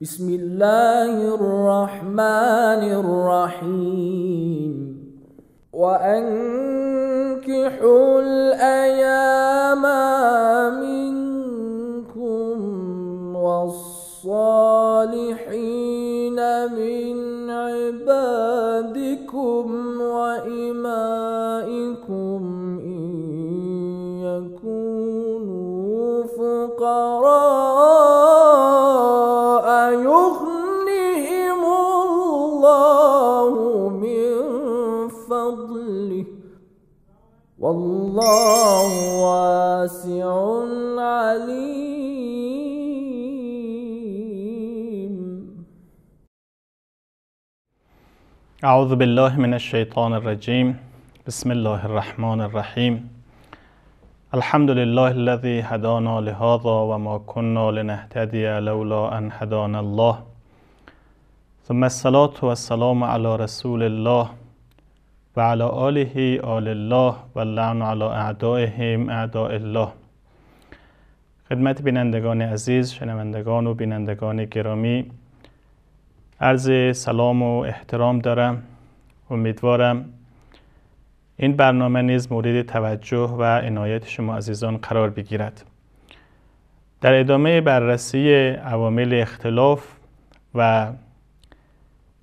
بسم الله الرحمن الرحيم وأنكحوا الأيام منكم والصالحين من عبادكم وإمامكم فضله والله واسع عليم أعوذ بالله من الشيطان الرجيم بسم الله الرحمن الرحيم الحمد لله الذي هدانا لهذا وما كنا لنهتدي لولا أن هدانا الله ثم الصلاة والسلام على رسول الله و علی آله آل الله و لعن علی اعدائهم اعداء الله خدمت بینندگان عزیز شنوندگان و بینندگان گرامی عرض سلام و احترام دارم امیدوارم این برنامه نیز مورد توجه و عنایت شما عزیزان قرار بگیرد در ادامه بررسی عوامل اختلاف و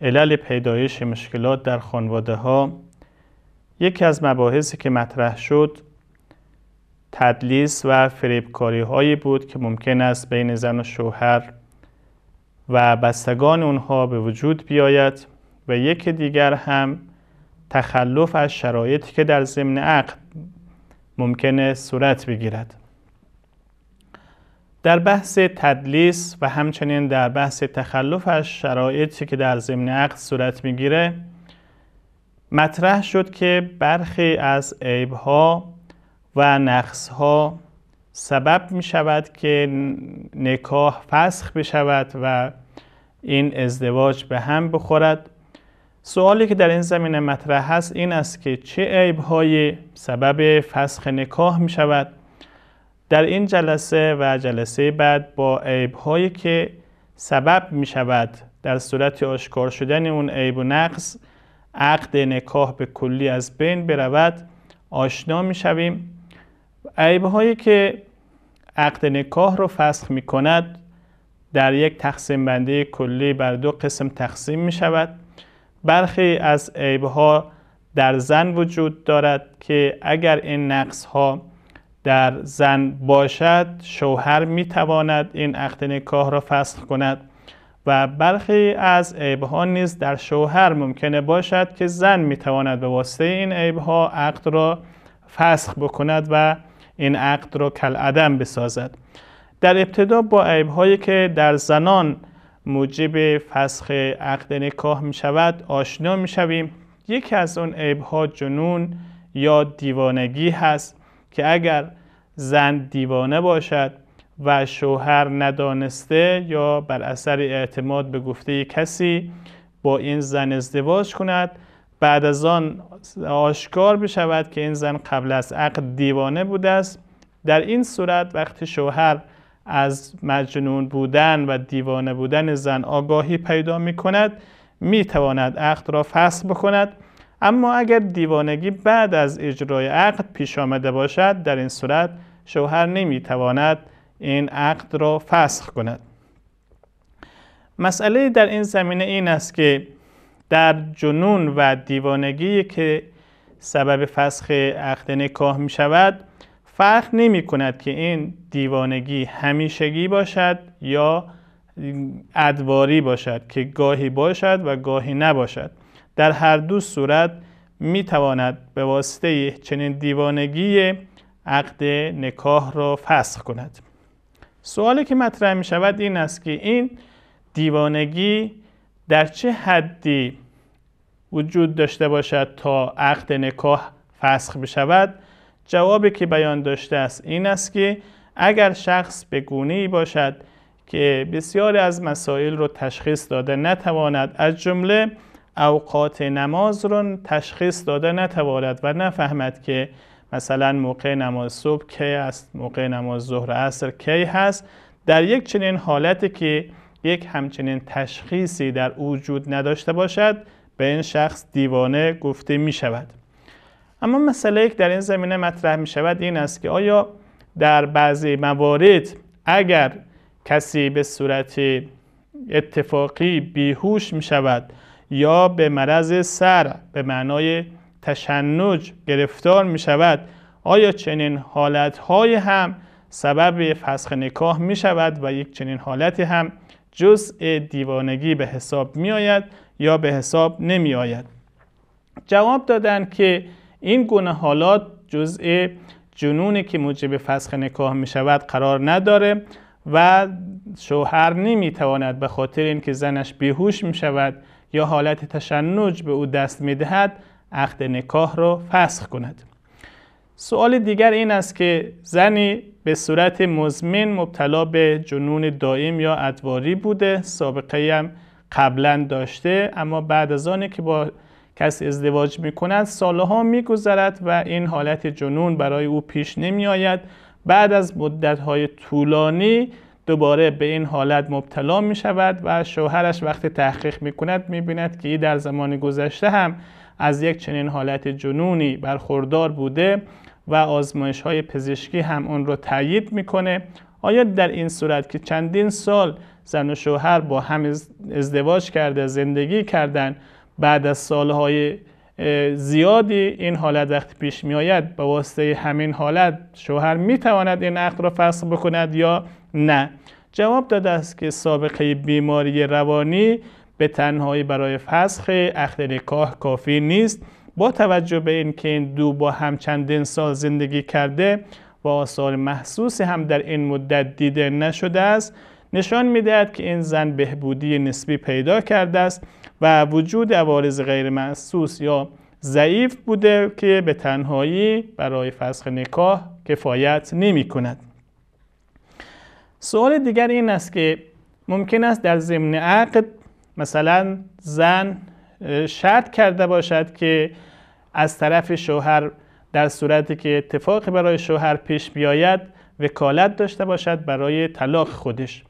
علل پیدایش مشکلات در خانواده ها یکی از مباحثی که مطرح شد تدلیس و فریبکاری هایی بود که ممکن است بین زن و شوهر و بستگان اونها به وجود بیاید و یکی دیگر هم تخلف از شرایطی که در ضمن عقد ممکنه صورت بگیرد در بحث تدلیس و همچنین در بحث تخلف از شرایطی که در ضمن عقد صورت میگیره مطرح شد که برخی از ها و ها سبب می شود که نکاح فسخ بشود و این ازدواج به هم بخورد سوالی که در این زمینه مطرح هست این است که چه های سبب فسخ نکاح می شود در این جلسه و جلسه بعد با هایی که سبب می شود در صورت آشکار شدن اون عیب و نقص عقد نکاح به کلی از بین برود آشنا می شویم عیبه هایی که عقد نکاح رو فسخ می کند در یک تقسیم بندی کلی بر دو قسم تقسیم می شود برخی از عیبه ها در زن وجود دارد که اگر این نقص ها در زن باشد شوهر می تواند این عقد نکاح را فسخ کند و برخی از ها نیز در شوهر ممکنه باشد که زن میتواند به واسطه این ها عقد را فسخ بکند و این عقد را عدم بسازد در ابتدا با عیبهایی که در زنان موجب فسخ عقد نکاح می شود آشنا می شویم یکی از اون ها جنون یا دیوانگی هست که اگر زن دیوانه باشد و شوهر ندانسته یا بر اثر اعتماد به گفته کسی با این زن ازدواج کند بعد از آن آشکار بشود که این زن قبل از عقد دیوانه بوده است در این صورت وقتی شوهر از مجنون بودن و دیوانه بودن زن آگاهی پیدا می کند می تواند عقد را فصل بکند اما اگر دیوانگی بعد از اجرای عقد پیش آمده باشد در این صورت شوهر نمی تواند این عقد را فسخ کند مسئله در این زمینه این است که در جنون و دیوانگی که سبب فسخ عقد نکاح می شود فرق نمی کند که این دیوانگی همیشگی باشد یا ادواری باشد که گاهی باشد و گاهی نباشد در هر دو صورت می تواند به واسطه چنین دیوانگی عقد نکاح را فسخ کند سوالی که مطرح می شود این است که این دیوانگی در چه حدی وجود داشته باشد تا عقد نکاح فسخ بشود جوابی که بیان داشته است این است که اگر شخص به گونه ای باشد که بسیاری از مسائل رو تشخیص داده نتواند از جمله اوقات نماز رو تشخیص داده نتواند و نفهمد که مثلا موقع نماز صبح کی است موقع نماز ظهر عصر کی هست در یک چنین حالتی که یک همچنین تشخیصی در وجود نداشته باشد به این شخص دیوانه گفته می شود اما مسئله یک در این زمینه مطرح می شود این است که آیا در بعضی موارد اگر کسی به صورت اتفاقی بیهوش می شود یا به مرض سر به معنای تشنج گرفتار می شود آیا چنین های هم سبب فسخ نکاح می شود و یک چنین حالتی هم جزء دیوانگی به حساب می آید یا به حساب نمی آید جواب دادن که این گونه حالات جزء جنونی که موجب فسخ نکاح می شود قرار نداره و شوهر تواند به خاطر اینکه زنش بیهوش می شود یا حالت تشنج به او دست می دهد عقد نکاح را فسخ کند سوال دیگر این است که زنی به صورت مزمن مبتلا به جنون دائم یا ادواری بوده سابقه هم قبلا داشته اما بعد از آنی که با کسی ازدواج می کند سالها می گذرد و این حالت جنون برای او پیش نمی آید بعد از مدت های طولانی دوباره به این حالت مبتلا می شود و شوهرش وقتی تحقیق می کند می بیند که ای در زمان گذشته هم از یک چنین حالت جنونی برخوردار بوده و آزمایش های پزشکی هم اون رو تایید میکنه آیا در این صورت که چندین سال زن و شوهر با هم ازدواج کرده زندگی کردن بعد از سالهای زیادی این حالت وقتی پیش می آید به واسطه همین حالت شوهر می تواند این عقد را فصل بکند یا نه جواب داده است که سابقه بیماری روانی به تنهایی برای فسخ عقد نکاح کافی نیست با توجه به اینکه این دو با هم چندین سال زندگی کرده و آثار محسوسی هم در این مدت دیده نشده است نشان میدهد که این زن بهبودی نسبی پیدا کرده است و وجود عوارض غیر محسوس یا ضعیف بوده که به تنهایی برای فسخ نکاح کفایت نمی کند سوال دیگر این است که ممکن است در ضمن عقد مثلا زن شرط کرده باشد که از طرف شوهر در صورتی که اتفاقی برای شوهر پیش بیاید وکالت داشته باشد برای طلاق خودش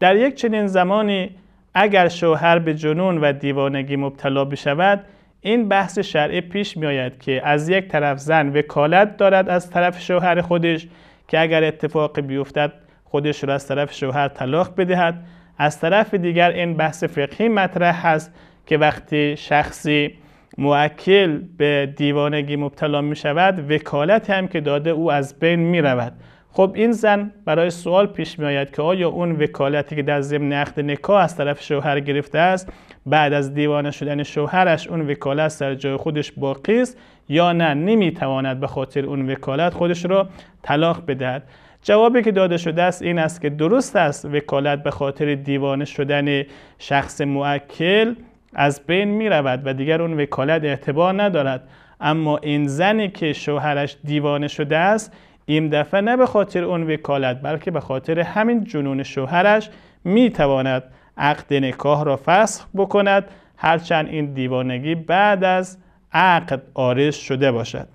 در یک چنین زمانی اگر شوهر به جنون و دیوانگی مبتلا بشود این بحث شرعی پیش میآید که از یک طرف زن وکالت دارد از طرف شوهر خودش که اگر اتفاقی بیفتد خودش را از طرف شوهر طلاق بدهد از طرف دیگر این بحث فقهی مطرح هست که وقتی شخصی موکل به دیوانگی مبتلا می شود وکالت هم که داده او از بین می رود خب این زن برای سوال پیش می آید که آیا اون وکالتی که در ضمن عقد نکاح از طرف شوهر گرفته است بعد از دیوانه شدن شوهرش اون وکالت سر جای خودش باقی است یا نه تواند به خاطر اون وکالت خودش را طلاق بدهد جوابی که داده شده است این است که درست است وکالت به خاطر دیوانه شدن شخص موکل از بین می رود و دیگر اون وکالت اعتبار ندارد اما این زنی که شوهرش دیوانه شده است این دفعه نه به خاطر اون وکالت بلکه به خاطر همین جنون شوهرش می تواند عقد نکاح را فسخ بکند هرچند این دیوانگی بعد از عقد آرش شده باشد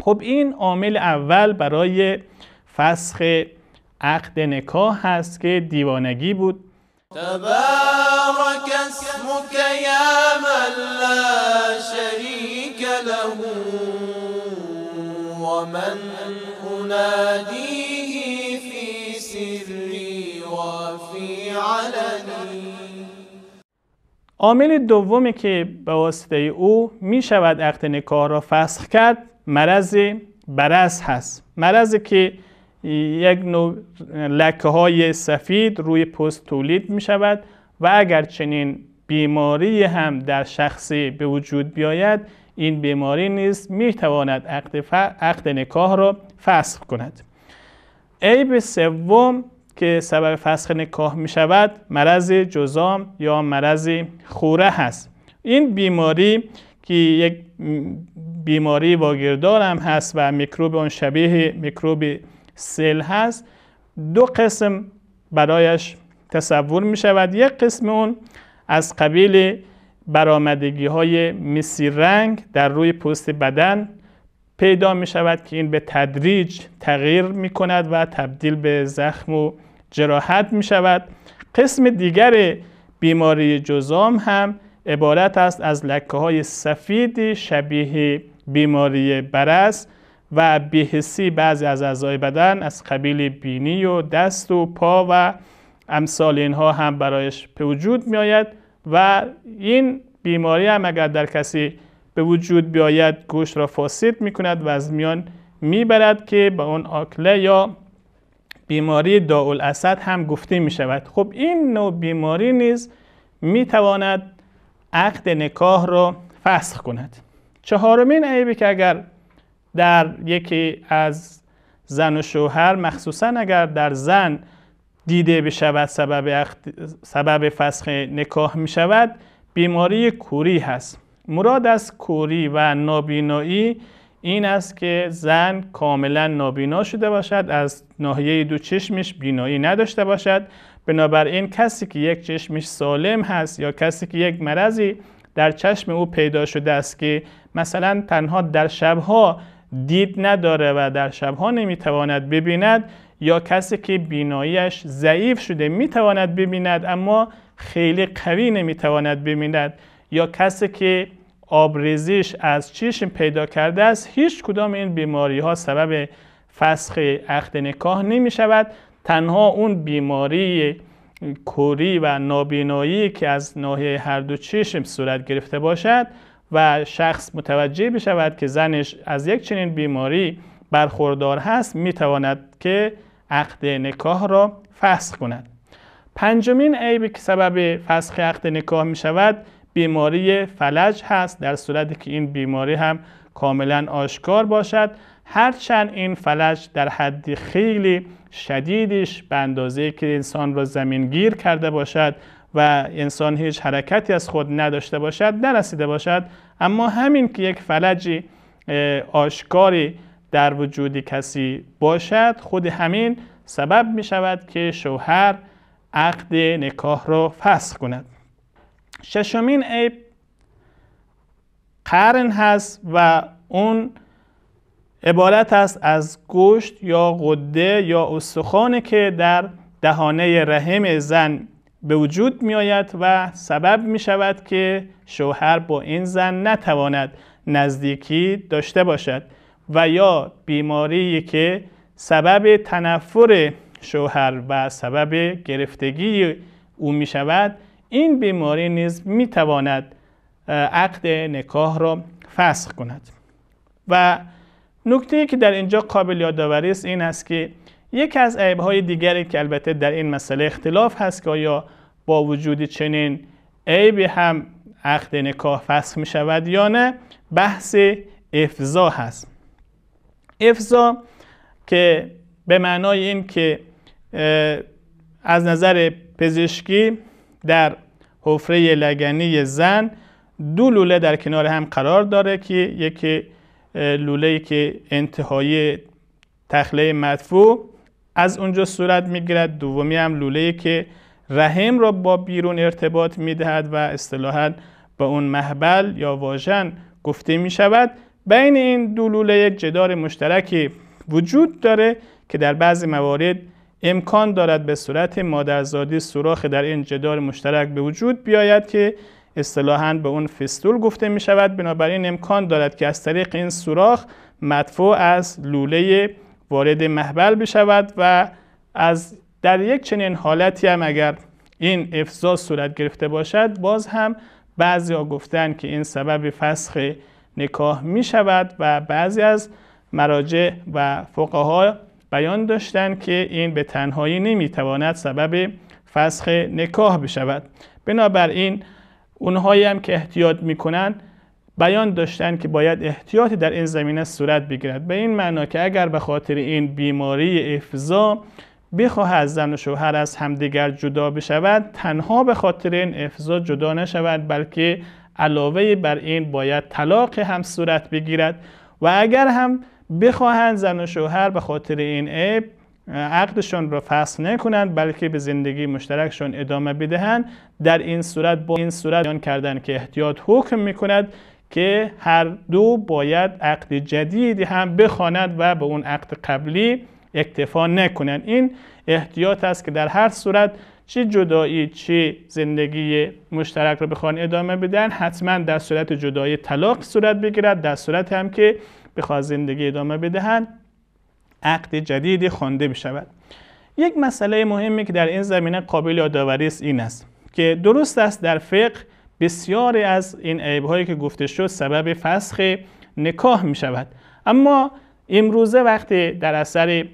خب این عامل اول برای فسخ عقد نکاح هست که دیوانگی بود تبارك اسمك يا من لا شريك له ومن أناديه في سري وفي علني عامل دومی که به واسطه او می شود عقد نکاح را فسخ کرد مرض برس هست مرضی که یک نوع لکه های سفید روی پوست تولید می شود و اگر چنین بیماری هم در شخصی به وجود بیاید این بیماری نیز می تواند عقد, ف... عقد را فسخ کند عیب سوم که سبب فسخ نکاح می شود مرض جزام یا مرض خوره هست این بیماری که یک بیماری واگردار هم هست و میکروب آن شبیه میکروب سل هست دو قسم برایش تصور می شود یک قسم اون از قبیل برامدگی های میسی رنگ در روی پوست بدن پیدا می شود که این به تدریج تغییر می کند و تبدیل به زخم و جراحت می شود قسم دیگر بیماری جزام هم عبارت است از لکه های سفید شبیه بیماری برست و بهسی بعضی از اعضای بدن از قبیل بینی و دست و پا و امثال اینها هم برایش به وجود می آید و این بیماری هم اگر در کسی به وجود بیاید گوش را فاسد می کند و از میان میبرد که به اون آکله یا بیماری داول اسد هم گفته می شود خب این نوع بیماری نیز می تواند عقد نکاح را فسخ کند چهارمین عیبی که اگر در یکی از زن و شوهر مخصوصا اگر در زن دیده بشود سبب, سبب فسخ نکاح می شود بیماری کوری هست مراد از کوری و نابینایی این است که زن کاملا نابینا شده باشد از ناحیه دو چشمش بینایی نداشته باشد بنابراین کسی که یک چشمش سالم هست یا کسی که یک مرضی در چشم او پیدا شده است که مثلا تنها در شبها دید نداره و در شبها نمیتواند ببیند یا کسی که بیناییش ضعیف شده میتواند ببیند اما خیلی قوی نمیتواند ببیند یا کسی که آبریزیش از چشم پیدا کرده است هیچ کدام این بیماری ها سبب فسخ عقد نکاح نمی شود تنها اون بیماری کوری و نابینایی که از ناحیه هر دو چشم صورت گرفته باشد و شخص متوجه بشود که زنش از یک چنین بیماری برخوردار هست میتواند که عقد نکاح را فسخ کند پنجمین عیبی که سبب فسخ عقد نکاح می شود بیماری فلج هست در صورتی که این بیماری هم کاملا آشکار باشد هرچند این فلج در حدی خیلی شدیدش به اندازه که انسان را زمین گیر کرده باشد و انسان هیچ حرکتی از خود نداشته باشد نرسیده باشد اما همین که یک فلجی آشکاری در وجود کسی باشد خود همین سبب می شود که شوهر عقد نکاح را فسخ کند ششمین عیب قرن هست و اون عبارت است از گوشت یا قده یا استخوانی که در دهانه رحم زن به وجود می آید و سبب می شود که شوهر با این زن نتواند نزدیکی داشته باشد و یا بیماری که سبب تنفر شوهر و سبب گرفتگی او می شود این بیماری نیز می تواند عقد نکاح را فسخ کند و نکته که در اینجا قابل یادآوری است این است که یکی از های دیگری که البته در این مسئله اختلاف هست که آیا با وجود چنین عیبی هم عقد نکاح فسخ می شود یا نه بحث افضا هست افضا که به معنای این که از نظر پزشکی در حفره لگنی زن دو لوله در کنار هم قرار داره که یکی لوله که انتهای تخله مدفوع از اونجا صورت میگیرد دومی هم لوله که رحم را با بیرون ارتباط میدهد و اصطلاحا به اون محبل یا واژن گفته می شود بین این دو لوله یک جدار مشترکی وجود داره که در بعضی موارد امکان دارد به صورت مادرزادی سوراخ در این جدار مشترک به وجود بیاید که اصطلاحا به اون فستول گفته می شود بنابراین امکان دارد که از طریق این سوراخ مدفوع از لوله وارد محبل بشود و از در یک چنین حالتی هم اگر این افزا صورت گرفته باشد باز هم بعضی ها گفتن که این سبب فسخ نکاح می شود و بعضی از مراجع و ها بیان داشتند که این به تنهایی تواند سبب فسخ نکاح بشود بنابراین اونهایی هم که احتیاط کنند بیان داشتن که باید احتیاطی در این زمینه صورت بگیرد به این معنا که اگر به خاطر این بیماری افزا بخواهد زن و شوهر از همدیگر جدا بشود تنها به خاطر این افزا جدا نشود بلکه علاوه بر این باید طلاق هم صورت بگیرد و اگر هم بخواهند زن و شوهر به خاطر این عیب عقدشان را فصل نکنند بلکه به زندگی مشترکشان ادامه بدهند در این صورت با این صورت بیان کردن که احتیاط حکم میکند که هر دو باید عقد جدیدی هم بخواند و به اون عقد قبلی اکتفا نکنند این احتیاط است که در هر صورت چه جدایی چه زندگی مشترک رو بخوان ادامه بدن حتما در صورت جدایی طلاق صورت بگیرد در صورت هم که بخواد زندگی ادامه بدهند عقد جدیدی خوانده بشود یک مسئله مهمی که در این زمینه قابل یادآوری است این است که درست است در فقه بسیاری از این عیب هایی که گفته شد سبب فسخ نکاح می شود اما امروزه وقتی در اثر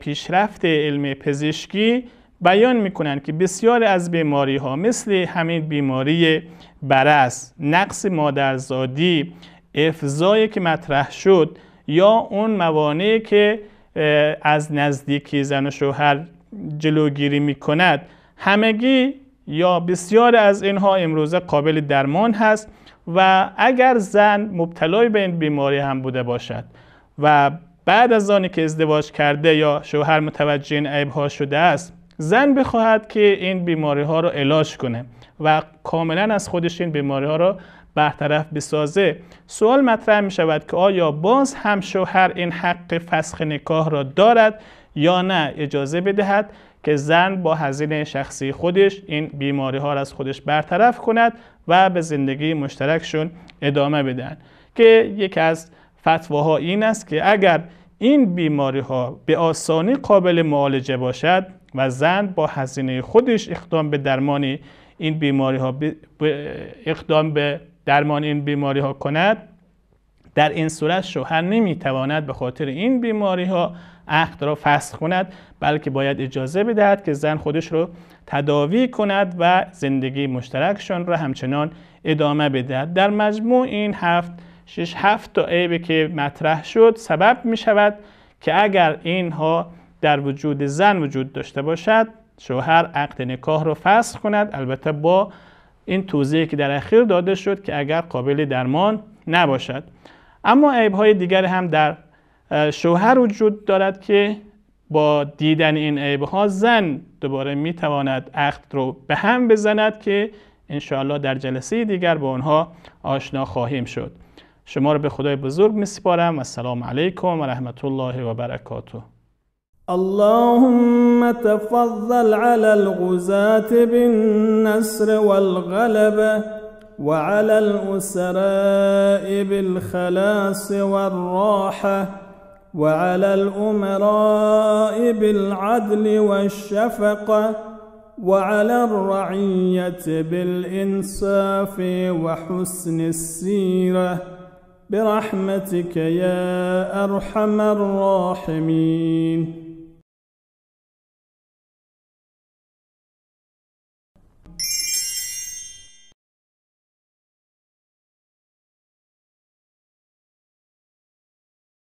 پیشرفت علم پزشکی بیان می کنند که بسیاری از بیماری ها مثل همین بیماری برس، نقص مادرزادی، افضایی که مطرح شد یا اون موانعی که از نزدیکی زن و شوهر جلوگیری کند همگی یا بسیار از اینها امروزه قابل درمان هست و اگر زن مبتلای به این بیماری هم بوده باشد و بعد از آنی که ازدواج کرده یا شوهر متوجه این عیب ها شده است زن بخواهد که این بیماری ها را علاج کنه و کاملا از خودش این بیماری ها را برطرف بسازه سوال مطرح می شود که آیا باز هم شوهر این حق فسخ نکاح را دارد یا نه اجازه بدهد که زن با هزینه شخصی خودش این بیماری ها را از خودش برطرف کند و به زندگی مشترکشون ادامه بدن که یکی از فتواها این است که اگر این بیماری ها به آسانی قابل معالجه باشد و زن با هزینه خودش اقدام به درمان این بیماری ها اقدام به درمان این بیماری ها کند در این صورت شوهر نمیتواند به خاطر این بیماری ها عقد را فسخ کند بلکه باید اجازه بدهد که زن خودش رو تداوی کند و زندگی مشترکشان را همچنان ادامه بدهد در مجموع این هفت شش هفت تا عیبی که مطرح شد سبب می شود که اگر اینها در وجود زن وجود داشته باشد شوهر عقد نکاح را فسخ کند البته با این توضیحی که در اخیر داده شد که اگر قابل درمان نباشد اما عیب های دیگر هم در شوهر وجود دارد که با دیدن این عیبه ها زن دوباره میتواند عقد رو به هم بزند که انشاءالله در جلسه دیگر با آنها آشنا خواهیم شد شما رو به خدای بزرگ می سپارم و السلام علیکم و رحمت الله و برکاته اللهم تفضل على الغزاة بالنصر والغلبة وعلى الأسراء بالخلاص والراحة وعلى الأمراء بالعدل والشفقة وعلى الرعية بالإنصاف وحسن السيرة برحمتك يا أرحم الراحمين